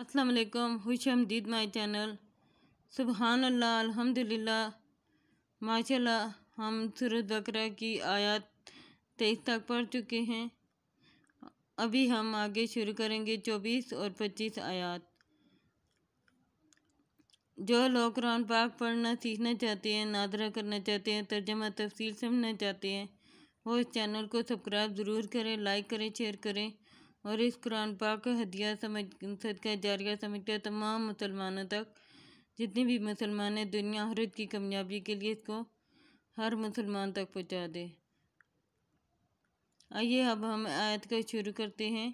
अस्सलाम वालेकुम खुश दीद माय चैनल सुबहान अल्लाह अल्हम्दुलिल्लाह माशाल्लाह हम सूरज बकरा की आयत तेईस तक पढ़ चुके हैं अभी हम आगे शुरू करेंगे चौबीस और पच्चीस आयत जो लोग कुरान पाक पढ़ना सीखना चाहते हैं नादरा करना चाहते हैं तर्जमा तफसील समझना चाहते हैं वो इस चैनल को सब्सक्राइब ज़रूर करें लाइक करें शेयर करें और इस कुरान पाक को हदिया समझ सदका जारिया समझकर तमाम मुसलमानों तक जितने भी मुसलमान हैं दुनिया हरत की कामयाबी के लिए इसको हर मुसलमान तक पहुँचा दे आइए अब हम आयत का शुरू करते हैं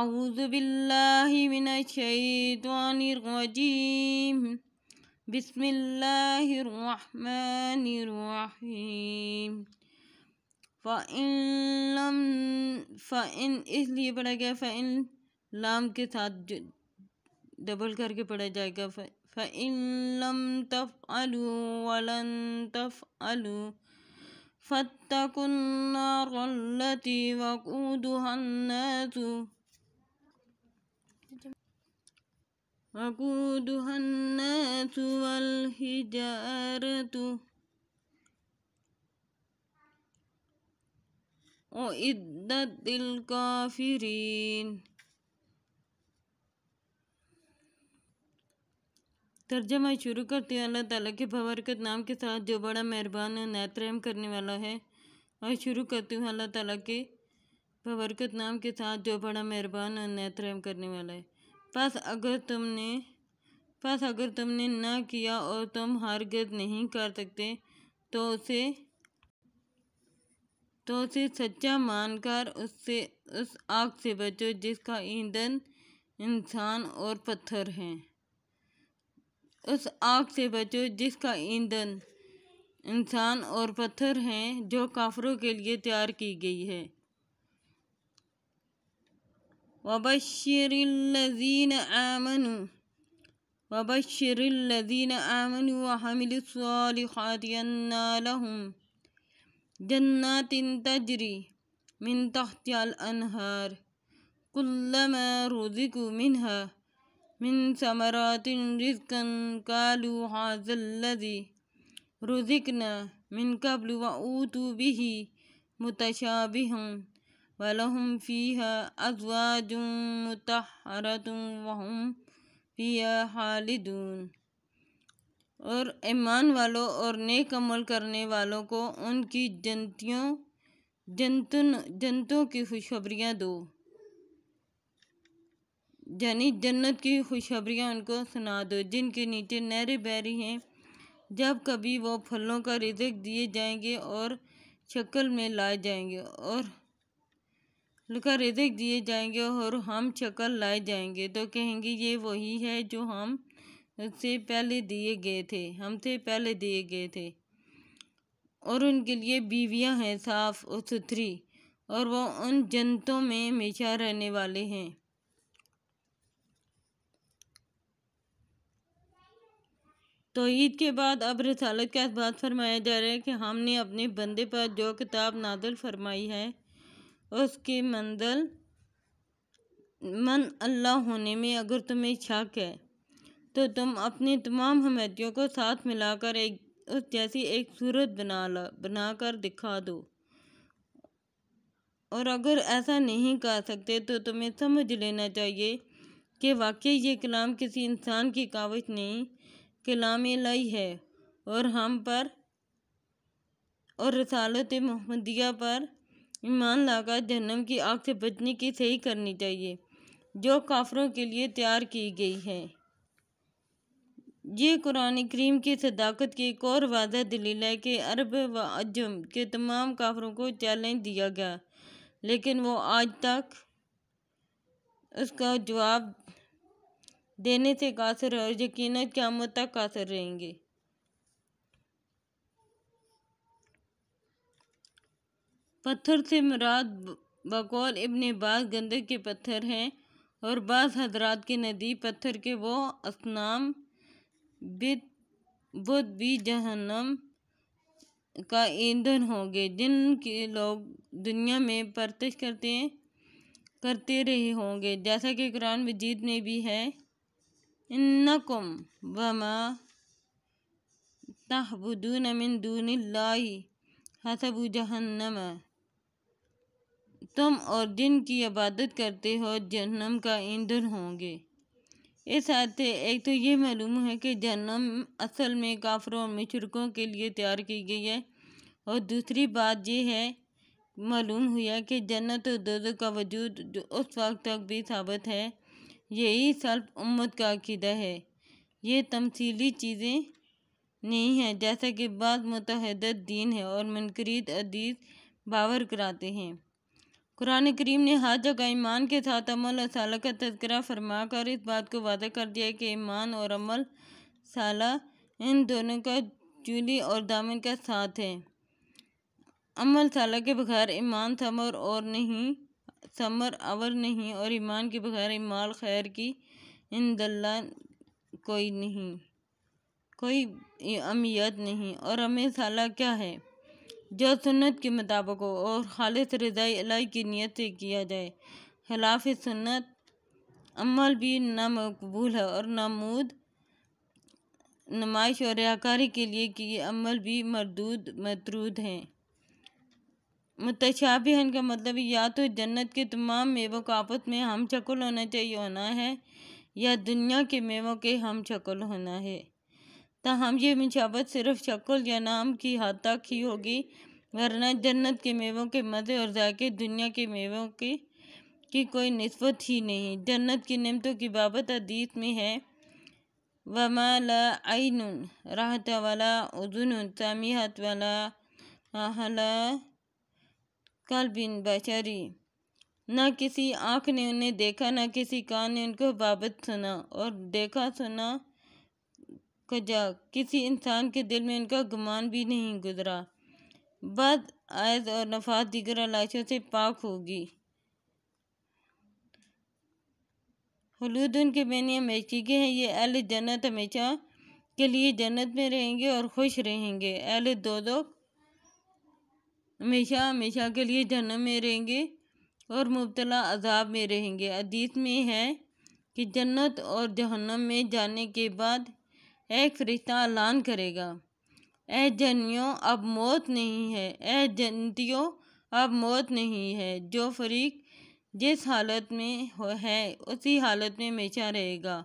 आउज़बिल्लिमिनशैतवानरजीम बिस्मिल्लाहिर्रहमानिर्रहीम फ़ाइलम फ़ाइन इसलिए पढ़ा गया फ़ाइन लाम के साथ डबल करके पढ़ा जाएगा फ़ाइलम तफ़ अलू वलन तफ़ अलू فاتقوا النار التي وقودها उद्दत काफिरीन तर्जमा शुरू करती हूँ अल्लाह ताला के बबरकत नाम के साथ जो बड़ा मेहरबान है नैतरम करने वाला है और शुरू करती हूँ अल्लाह ताला के बबरकत नाम के साथ जो बड़ा मेहरबान और नैतरम करने वाला है बस अगर तुमने बस अगर तुमने ना किया और तुम हरगज नहीं कर सकते तो उसे तो उसे सच्चा मानकर उससे उस आग से बचो जिसका ईंधन इंसान और पत्थर हैं उस आग से बचो जिसका ईंधन इंसान और पत्थर हैं जो काफरों के लिए तैयार की गई है वबशरल्लज़ीन आमनु वबशरल्लज़ीन आमनु वहमिलुस्सालिहात अन्ना लहुम جنات تجري من تحتها الأنهار كلما رزقوا منها من ثمرات رزقا قالوا هذا الذي رزقنا من قبل وأوتوا به متشابها ولهم فيها أزواج مطهرة وهم فيها خالدون और ईमान वालों और नेक अमल करने वालों को उनकी जंतियों जंतुन जनतों की खुशखबरियाँ दो यानी जन्नत की खुशखबरियाँ उनको सुना दो जिनके नीचे नहरें बह रही हैं जब कभी वो फलों का रिजक दिए जाएंगे और शक्ल में लाए जाएंगे और का रिजक दिए जाएंगे और हम शक्ल लाए जाएंगे तो कहेंगे ये वही है जो हम से पहले दिए गए थे हमसे पहले दिए गए थे और उनके लिए बीवियां हैं साफ और सुथरी और वो उन जनतों में हमेशा रहने वाले हैं तो ईद के बाद अब रसालत का बात फरमाया जा रहा है कि हमने अपने बंदे पर जो किताब नादल फरमाई है उसके मंदल मन अल्लाह होने में अगर तुम्हें शक है तो तुम अपनी तमाम हमेतियों को साथ मिलाकर एक उस जैसी एक सूरत बना ला बना कर दिखा दो और अगर ऐसा नहीं कर सकते तो तुम्हें समझ लेना चाहिए कि वाकई ये कलाम किसी इंसान की काविश नहीं कलाम लाई है और हम पर और रसालत मोहम्मदिया पर ईमान लाकर जन्म की आग से बचने की सही करनी चाहिए जो काफरों के लिए तैयार की गई है ये कुरान करीम की सदाकत की एक और वाद दलील है कि अरब व अजम के तमाम काफरों को चैलेंज दिया गया लेकिन वो आज तक उसका जवाब देने से कासर और यकीन मत तक कासर रहेंगे पत्थर से मुराद बकौल इबन बाज गंदक के पत्थर हैं और बाज़ हजरात के नदी पत्थर के वो असनाम बुद्ध भी जहन्नम का ईंधन होंगे जिनके लोग दुनिया में परतश करते करते रहे होंगे जैसा कि कुरान मजीद में भी है इन्नकुम वमा तहबुदून मिन दूनिल्लाहि हसबु जहन्नम तुम और जिनकी इबादत करते हो जहन्नम का ईंधन होंगे इस साथ एक तो ये मालूम है कि जन्म असल में काफरों और मशरकों के लिए तैयार की गई है और दूसरी बात यह है मालूम हुआ कि जन्नत और दोजो का वजूद उस वक्त तक भी साबित है यही सल्फ उम्मत का अकीदा है ये तमसीली चीज़ें नहीं हैं जैसा कि बाद मतहद दीन है और मनकरीद अदीज बावर कराते हैं कुरान करीम ने हर जगह ईमान के साथ अमल और साल का तस्करा फरमा कर इस बात को वादा कर दिया कि ईमान और अमल साला इन दोनों का चूली और दामन का साथ है अमल साला के बगैर ईमान समर और नहीं समर अवर नहीं और ईमान के बगैर इमाल खैर की इन दल्ला कोई नहीं कोई अमियत नहीं और अमिल साला क्या है जो सुन्नत के मुताबिक हो और खालिद रजाई अलाई की नीयत से किया जाए खिलाफ सुन्नत अमल भी नामकबूल है और नामूद नुमाइश और रियाकारी के लिए ये अमल भी मरदूद मतरूद हैं मुतशाबहन का मतलब या तो जन्नत के तमाम मेवों का आपस में हम शक्ल होना चाहिए होना है या दुनिया के मेवों के हम शक्ल होना है ताहम ये मिशावत सिर्फ शक्ल या नाम की हद तक ही होगी वरना जन्नत के मेवों के मज़े और जायके दुनिया के मेवों के की कोई नस्बत ही नहीं जन्नत की नमतों की बाबत अदीत में है वमा ला आइन राहत वाला उजुन सामीहत वाला आहला कल बिन बचारी न किसी आँख ने उन्हें देखा न किसी कान ने उनको बाबत सुना और देखा सुना कजा किसी इंसान के दिल में उनका गुमान भी नहीं गुजरा बद आयद और नफात दीगर अलाइशों से पाक होगी हलूद उनके मैंने हमेशी के हैं ये अहल जन्नत हमेशा के लिए जन्नत में रहेंगे और खुश रहेंगे अहल दो दो हमेशा हमेशा के लिए जन्नत में रहेंगे और मुबतला अजाब में रहेंगे अदीत में है कि जन्नत और जहन्नम में जाने के बाद एक फरिश्ता ऐलान करेगा ए जनियों अब मौत नहीं है ए जंतियों अब मौत नहीं है जो फरीक जिस हालत में हो है उसी हालत में हमेशा रहेगा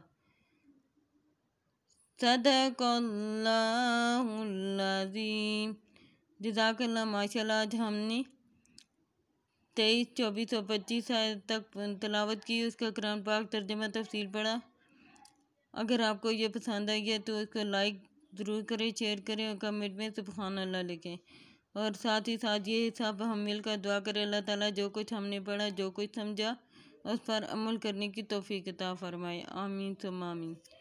सदकीम जजाकल्ला माशा आज हमने तेईस चौबीस और पच्चीस तक तलावत की उसका क्रम पाक तर्जमा तफसील पढ़ा अगर आपको ये पसंद आई है तो इसको लाइक ज़रूर करें शेयर करें और कमेंट में सुबहान अल्लाह लिखें और साथ ही साथ ये सब हम मिलकर दुआ करें अल्लाह ताला जो कुछ हमने पढ़ा जो कुछ समझा उस पर अमल करने की तोफ़ी किताब फरमाए आमीन सुम आमीन